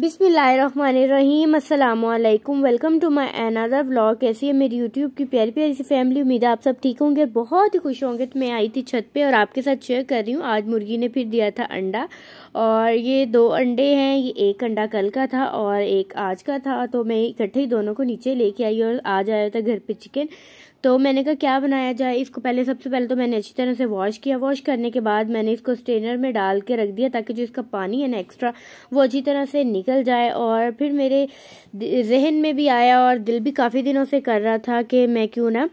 बिसमीम अल्लाम welcome to my another blog कैसी है मेरी यूट्यूब की प्यारी प्यारी सी फैमिली उम्मीद है आप सब ठीक होंगे और बहुत ही खुश होंगे तो मैं आई थी छत पे और आपके साथ शेयर कर रही हूँ आज मुर्गी ने फिर दिया था अंडा और ये दो अंडे हैं ये एक अंडा कल का था और एक आज का था तो मैं इकट्ठे ही दोनों को नीचे लेके आई और आज आया था घर पर चिकन तो मैंने कहा क्या बनाया जाए इसको पहले सबसे पहले तो मैंने अच्छी तरह से वॉश किया वॉश करने के बाद मैंने इसको स्ट्रेनर में डाल के रख दिया ताकि जो इसका पानी है ना एक्स्ट्रा वो अच्छी तरह से निकल जाए और फिर मेरे जहन में भी आया और दिल भी काफ़ी दिनों से कर रहा था कि मैं क्यों ना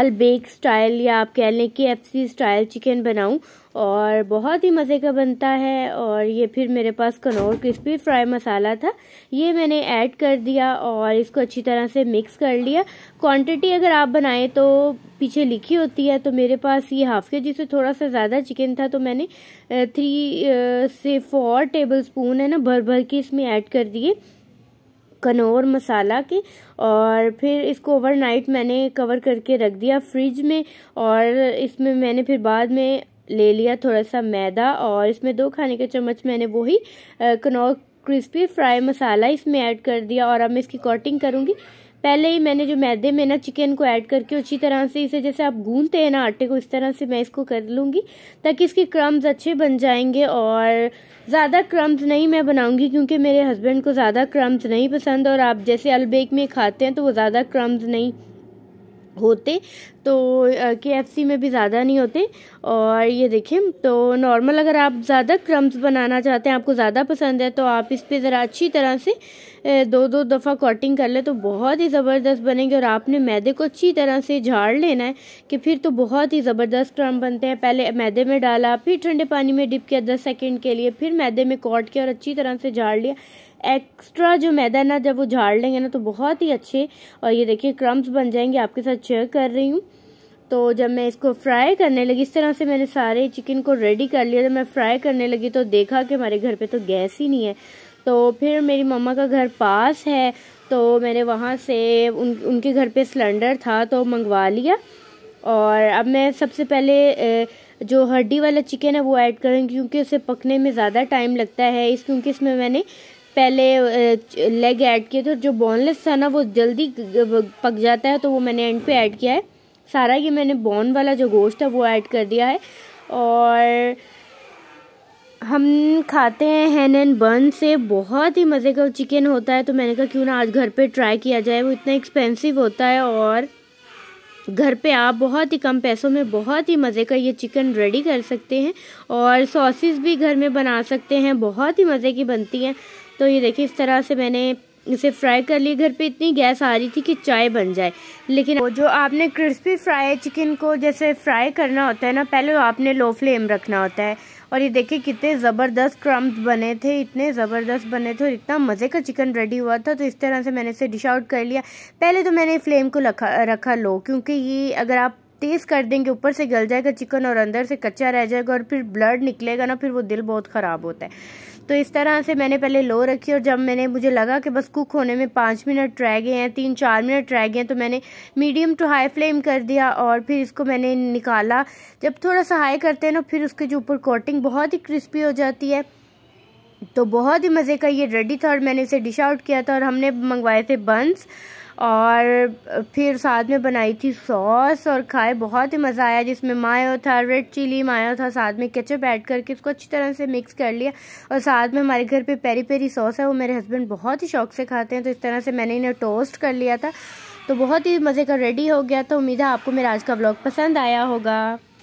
अलबेक स्टाइल या आप कह लें कि एफ स्टाइल चिकन बनाऊँ और बहुत ही मज़े का बनता है और ये फिर मेरे पास कनौर क्रिस्पी फ्राई मसाला था ये मैंने ऐड कर दिया और इसको अच्छी तरह से मिक्स कर लिया क्वांटिटी अगर आप बनाएं तो पीछे लिखी होती है तो मेरे पास ये हाफ़ के जी से थोड़ा सा ज़्यादा चिकन था तो मैंने थ्री से फोर टेबल स्पून है ना भर भर के इसमें ऐड कर दिए कनौर मसाला के और फिर इसको ओवरनाइट मैंने कवर करके रख दिया फ्रिज में और इसमें मैंने फिर बाद में ले लिया थोड़ा सा मैदा और इसमें दो खाने के चम्मच मैंने वही कनौर क्रिस्पी फ्राई मसाला इसमें ऐड कर दिया और अब मैं इसकी कोटिंग करूँगी पहले ही मैंने जो मैदे में ना चिकन को ऐड करके अच्छी तरह से इसे जैसे आप गूंदते हैं ना आटे को इस तरह से मैं इसको कर लूँगी ताकि इसके क्रम्स अच्छे बन जाएंगे और ज़्यादा क्रम्स नहीं मैं बनाऊँगी क्योंकि मेरे हस्बैंड को ज़्यादा क्रम्स नहीं पसंद और आप जैसे अलबेक में खाते हैं तो वो ज़्यादा क्रम्स नहीं होते तो के एफ में भी ज़्यादा नहीं होते और ये देखें तो नॉर्मल अगर आप ज़्यादा क्रम्स बनाना चाहते हैं आपको ज़्यादा पसंद है तो आप इस पर ज़रा अच्छी तरह से दो दो दफ़ा कॉटिंग कर ले तो बहुत ही ज़बरदस्त बनेंगे और आपने मैदे को अच्छी तरह से झाड़ लेना है कि फिर तो बहुत ही ज़बरदस्त क्रम बनते हैं पहले मैदे में डाला फिर ठंडे पानी में डिप किया दस सेकेंड के लिए फिर मैदे में कॉट किया और अच्छी तरह से झाड़ लिया एक्स्ट्रा जो मैदा ना जब वो झाड़ लेंगे ना तो बहुत ही अच्छे और ये देखिए क्रम्स बन जाएंगे आपके साथ शेयर कर रही हूँ तो जब मैं इसको फ्राई करने लगी इस तरह से मैंने सारे चिकन को रेडी कर लिया जब मैं फ्राई करने लगी तो देखा कि हमारे घर पे तो गैस ही नहीं है तो फिर मेरी मम्मा का घर पास है तो मैंने वहाँ से उन उनके घर पे सिलेंडर था तो मंगवा लिया और अब मैं सबसे पहले जो हड्डी वाला चिकन है वो ऐड करेंगे क्योंकि उसे पकने में ज़्यादा टाइम लगता है इस क्योंकि इसमें मैंने पहले लेग ऐड किए थे जो बोनलेस था ना वो जल्दी पक जाता है तो वो मैंने एंड पे ऐड किया है सारा ये मैंने बॉन वाला जो गोश्त है वो ऐड कर दिया है और हम खाते हैं हैन एंड बन से बहुत ही मज़े का चिकन होता है तो मैंने कहा क्यों ना आज घर पे ट्राई किया जाए वो इतना एक्सपेंसिव होता है और घर पे आप बहुत ही कम पैसों में बहुत ही मज़े का ये चिकन रेडी कर सकते हैं और सॉसेस भी घर में बना सकते हैं बहुत ही मज़े की बनती हैं तो ये देखिए इस तरह से मैंने इसे फ्राई कर लिए घर पे इतनी गैस आ रही थी कि चाय बन जाए लेकिन वो जो आपने क्रिस्पी फ्राई चिकन को जैसे फ्राई करना होता है ना पहले आपने लो फ्लेम रखना होता है और ये देखिए कितने ज़बरदस्त क्रम्स बने थे इतने ज़बरदस्त बने थे और इतना मज़े का चिकन रेडी हुआ था तो इस तरह से मैंने इसे डिश आउट कर लिया पहले तो मैंने फ्लेम को रखा रखा लो क्योंकि ये अगर आप तेज़ कर देंगे ऊपर से गल जाएगा चिकन और अंदर से कच्चा रह जाएगा और फिर ब्लड निकलेगा ना फिर वो दिल बहुत ख़राब होता है तो इस तरह से मैंने पहले लो रखी और जब मैंने मुझे लगा कि बस कुक होने में पाँच मिनट रह गए हैं तीन चार मिनट रह गए हैं तो मैंने मीडियम टू हाई फ्लेम कर दिया और फिर इसको मैंने निकाला जब थोड़ा सा हाई करते हैं ना फिर उसके जो ऊपर कोटिंग बहुत ही क्रिस्पी हो जाती है तो बहुत ही मज़े का ये रेडी था और मैंने इसे डिश आउट किया था और हमने मंगवाए थे बंस और फिर साथ में बनाई थी सॉस और खाए बहुत ही मज़ा आया जिसमें मायो था रेड चिली मायो था साथ में केचप ऐड करके उसको अच्छी तरह से मिक्स कर लिया और साथ में हमारे घर पे पेरी पेरी सॉस है वो मेरे हस्बैंड बहुत ही शौक से खाते हैं तो इस तरह से मैंने इन्हें टोस्ट कर लिया था तो बहुत ही मज़े का रेडी हो गया तो उम्मीद है आपको मेरा आज का ब्लॉग पसंद आया होगा